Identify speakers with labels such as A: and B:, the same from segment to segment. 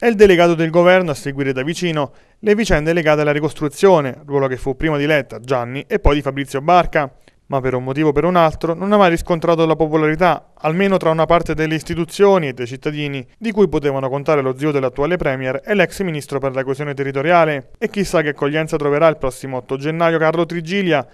A: è il delegato del governo a seguire da vicino le vicende legate alla ricostruzione, ruolo che fu prima di Letta, Gianni e poi di Fabrizio Barca, ma per un motivo o per un altro non ha mai riscontrato la popolarità, almeno tra una parte delle istituzioni e dei cittadini, di cui potevano contare lo zio dell'attuale Premier e l'ex ministro per la coesione territoriale. E chissà che accoglienza troverà il prossimo 8 gennaio Carlo Trigilia,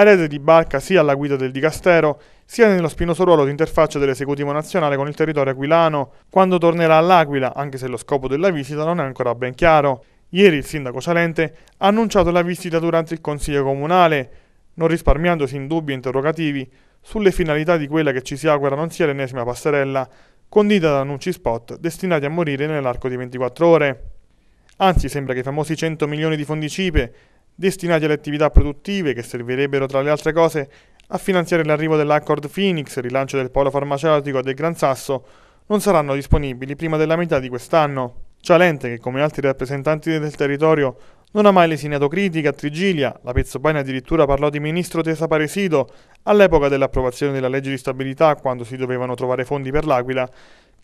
A: erede di Barca sia alla guida del dicastero, sia nello spinoso ruolo di interfaccia dell'esecutivo nazionale con il territorio aquilano, quando tornerà all'Aquila, anche se lo scopo della visita non è ancora ben chiaro. Ieri il sindaco Salente ha annunciato la visita durante il Consiglio Comunale, non risparmiandosi in dubbi e interrogativi sulle finalità di quella che ci si augura non sia l'ennesima passerella, condita da annunci spot destinati a morire nell'arco di 24 ore. Anzi, sembra che i famosi 100 milioni di fondi CIPE destinati alle attività produttive che servirebbero tra le altre cose a finanziare l'arrivo dell'Accord Phoenix, rilancio del polo farmaceutico del Gran Sasso, non saranno disponibili prima della metà di quest'anno. Cialente, che come altri rappresentanti del territorio non ha mai lesinato critica a Trigilia, la Pezzopane addirittura parlò di ministro Tesa Paresido all'epoca dell'approvazione della legge di stabilità quando si dovevano trovare fondi per l'Aquila,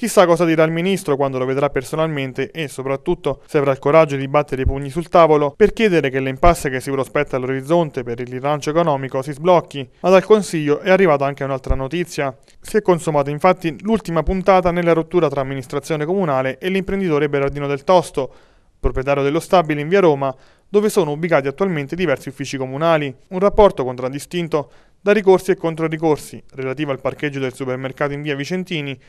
A: Chissà cosa dirà il ministro quando lo vedrà personalmente e soprattutto se avrà il coraggio di battere i pugni sul tavolo per chiedere che l'impasse che si prospetta all'orizzonte per il rilancio economico si sblocchi, ma dal Consiglio è arrivata anche un'altra notizia. Si è consumata infatti l'ultima puntata nella rottura tra amministrazione comunale e l'imprenditore Berardino del Tosto, proprietario dello stabile in via Roma, dove sono ubicati attualmente diversi uffici comunali, un rapporto contraddistinto da ricorsi e controricorsi relativo al parcheggio del supermercato in via Vicentini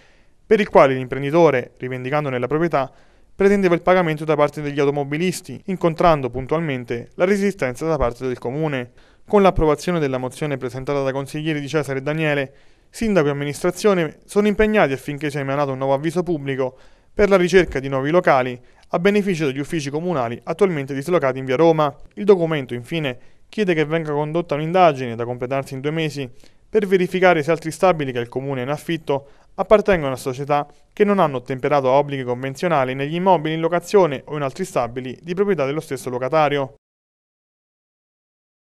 A: per il quale l'imprenditore, rivendicandone la proprietà, pretendeva il pagamento da parte degli automobilisti, incontrando puntualmente la resistenza da parte del comune. Con l'approvazione della mozione presentata dai consiglieri di Cesare e Daniele, sindaco e amministrazione sono impegnati affinché sia emanato un nuovo avviso pubblico per la ricerca di nuovi locali a beneficio degli uffici comunali attualmente dislocati in via Roma. Il documento, infine, chiede che venga condotta un'indagine da completarsi in due mesi per verificare se altri stabili che il comune è in affitto appartengono a società che non hanno ottemperato a obblighi convenzionali negli immobili in locazione o in altri stabili di proprietà dello stesso locatario.